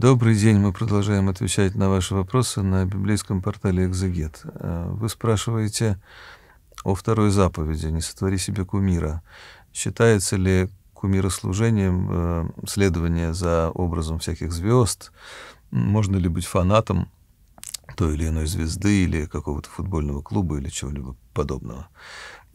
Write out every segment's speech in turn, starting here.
Добрый день, мы продолжаем отвечать на ваши вопросы на библейском портале «Экзегет». Э, вы спрашиваете о второй заповеди «Не сотвори себе кумира». Считается ли кумирослужением э, следование за образом всяких звезд? Можно ли быть фанатом той или иной звезды или какого-то футбольного клуба или чего-либо подобного?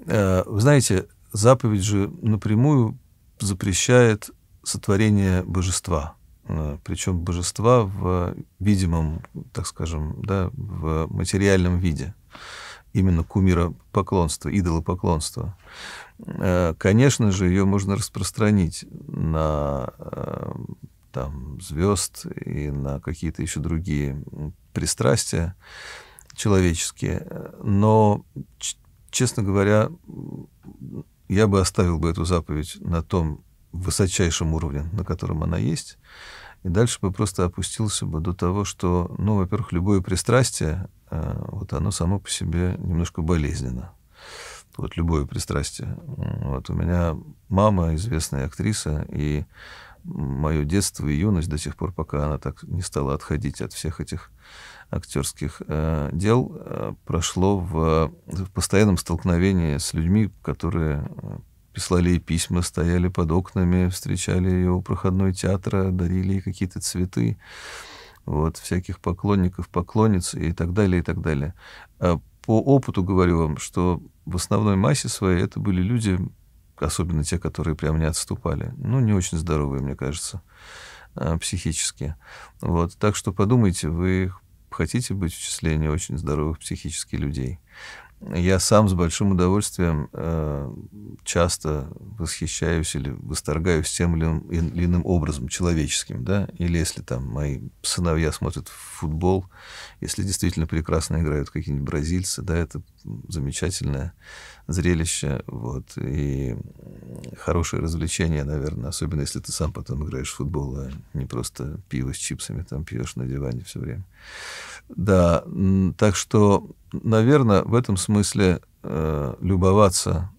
Э, вы знаете, заповедь же напрямую запрещает сотворение божества, Э, причем божества в видимом, так скажем, да, в материальном виде, именно кумира поклонства, идола поклонства. Э, конечно же, ее можно распространить на э, там, звезд и на какие-то еще другие пристрастия человеческие, но, честно говоря, я бы оставил бы эту заповедь на том высочайшем уровне, на котором она есть. И дальше бы просто опустился бы до того, что, ну, во-первых, любое пристрастие, э, вот оно само по себе немножко болезненно. Вот любое пристрастие. Вот у меня мама известная актриса, и мое детство и юность до тех пор, пока она так не стала отходить от всех этих актерских э, дел, э, прошло в, в постоянном столкновении с людьми, которые э, прислали ей письма, стояли под окнами, встречали ее у проходной театра, дарили ей какие-то цветы, вот, всяких поклонников, поклонниц и так далее, и так далее. А по опыту говорю вам, что в основной массе своей это были люди, особенно те, которые прям не отступали, ну, не очень здоровые, мне кажется, а, психически. Вот, так что подумайте, вы хотите быть в числе не очень здоровых психически людей. Я сам с большим удовольствием э, часто восхищаюсь или восторгаюсь тем или, иным образом человеческим, да, или если там мои сыновья смотрят футбол, если действительно прекрасно играют какие-нибудь бразильцы, да, это замечательное зрелище, вот, и хорошее развлечение, наверное, особенно если ты сам потом играешь в футбол, а не просто пиво с чипсами там пьешь на диване все время. Да, так что, наверное, в этом смысле э, любоваться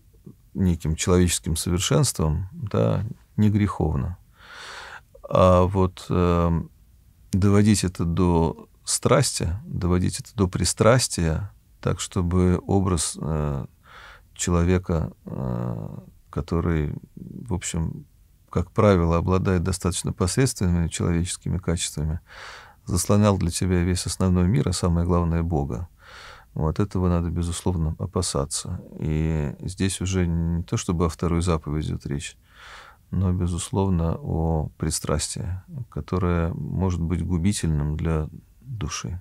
неким человеческим совершенством, да, не греховно. А вот э, доводить это до страсти, доводить это до пристрастия, так, чтобы образ э, человека, э, который, в общем, как правило, обладает достаточно посредственными человеческими качествами, заслонял для тебя весь основной мир, а самое главное — Бога. Вот этого надо, безусловно, опасаться. И здесь уже не то, чтобы о второй заповеди идет речь, но, безусловно, о пристрастии, которое может быть губительным для души.